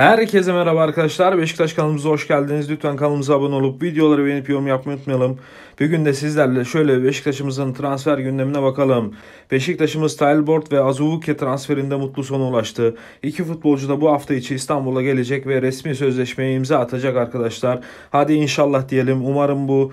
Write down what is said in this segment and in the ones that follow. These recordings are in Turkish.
Herkese merhaba arkadaşlar. Beşiktaş kanalımıza hoş geldiniz. Lütfen kanalımıza abone olup videoları beğenip yorum yapmayı unutmayalım. Bugün de sizlerle şöyle Beşiktaş'ımızın transfer gündemine bakalım. Beşiktaş'ımız Talbot ve Azuvuke transferinde mutlu sona ulaştı. İki futbolcu da bu hafta içi İstanbul'a gelecek ve resmi sözleşmeye imza atacak arkadaşlar. Hadi inşallah diyelim. Umarım bu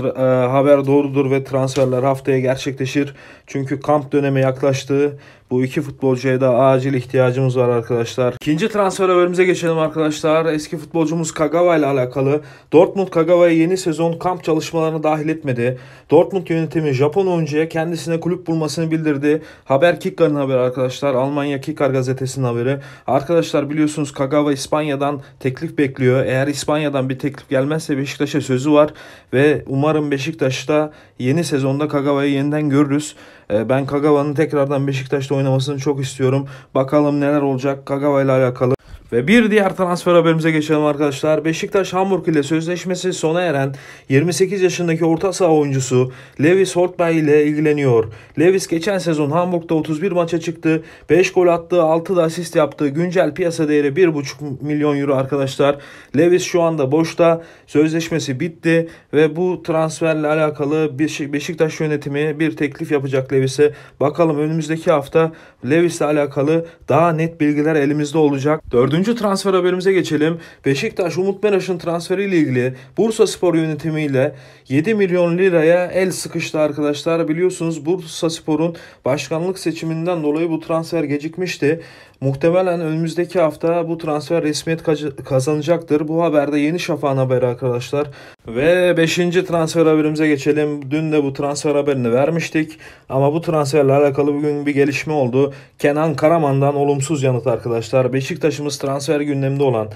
e, haber doğrudur ve transferler haftaya gerçekleşir. Çünkü kamp dönemi yaklaştı bu iki futbolcuya da acil ihtiyacımız var arkadaşlar. İkinci transfer haberimize geçelim arkadaşlar. Eski futbolcumuz Kagawa ile alakalı. Dortmund Kagawa'ya yeni sezon kamp çalışmalarına dahil etmedi. Dortmund yönetimi Japon oyuncuya kendisine kulüp bulmasını bildirdi. Haber Kikar'ın haberi arkadaşlar. Almanya Kikar gazetesinin haberi. Arkadaşlar biliyorsunuz Kagawa İspanya'dan teklif bekliyor. Eğer İspanya'dan bir teklif gelmezse Beşiktaş'a sözü var ve umarım Beşiktaş'ta yeni sezonda Kagawa'yı yeniden görürüz. Ee, ben Kagawa'nın tekrardan Beşiktaş'ta oynamasını çok istiyorum. Bakalım neler olacak Kagawa ile alakalı. Ve bir diğer transfer haberimize geçelim arkadaşlar. Beşiktaş Hamburg ile sözleşmesi sona eren 28 yaşındaki orta saha oyuncusu Lewis Holtby ile ilgileniyor. Lewis geçen sezon Hamburg'da 31 maça çıktı. 5 gol attı, 6 da asist yaptı. Güncel piyasa değeri 1,5 milyon euro arkadaşlar. Lewis şu anda boşta. Sözleşmesi bitti ve bu transferle alakalı Beşiktaş yönetimi bir teklif yapacak Lewis'e. Bakalım önümüzdeki hafta Lewis'le alakalı daha net bilgiler elimizde olacak. 4. Üçüncü transfer haberimize geçelim. Beşiktaş Umut Meraş'ın transferiyle ilgili Bursa Spor yönetimiyle 7 milyon liraya el sıkıştı arkadaşlar. Biliyorsunuz Bursa Spor'un başkanlık seçiminden dolayı bu transfer gecikmişti. Muhtemelen önümüzdeki hafta bu transfer resmiyet kazanacaktır. Bu haberde Yeni Şafak'ın haberi arkadaşlar. Ve 5. transfer haberimize geçelim. Dün de bu transfer haberini vermiştik. Ama bu transferle alakalı bugün bir gelişme oldu. Kenan Karaman'dan olumsuz yanıt arkadaşlar. Beşiktaş'ımız transfer transfer gündeminde olan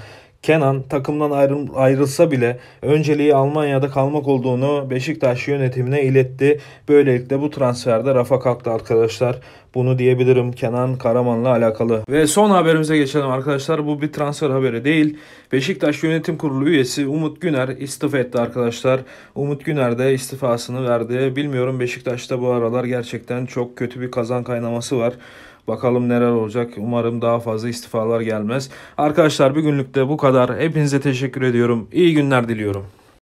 Kenan takımdan ayrı, ayrılsa bile önceliği Almanya'da kalmak olduğunu Beşiktaş yönetimine iletti. Böylelikle bu transferde rafa kalktı arkadaşlar. Bunu diyebilirim Kenan Karaman'la alakalı. Ve son haberimize geçelim arkadaşlar. Bu bir transfer haberi değil. Beşiktaş Yönetim Kurulu üyesi Umut Güner istifa etti arkadaşlar. Umut Güner de istifasını verdi. Bilmiyorum Beşiktaş'ta bu aralar gerçekten çok kötü bir kazan kaynaması var. Bakalım neler olacak. Umarım daha fazla istifalar gelmez. Arkadaşlar bir günlükte bu kadar. Hepinize teşekkür ediyorum. İyi günler diliyorum.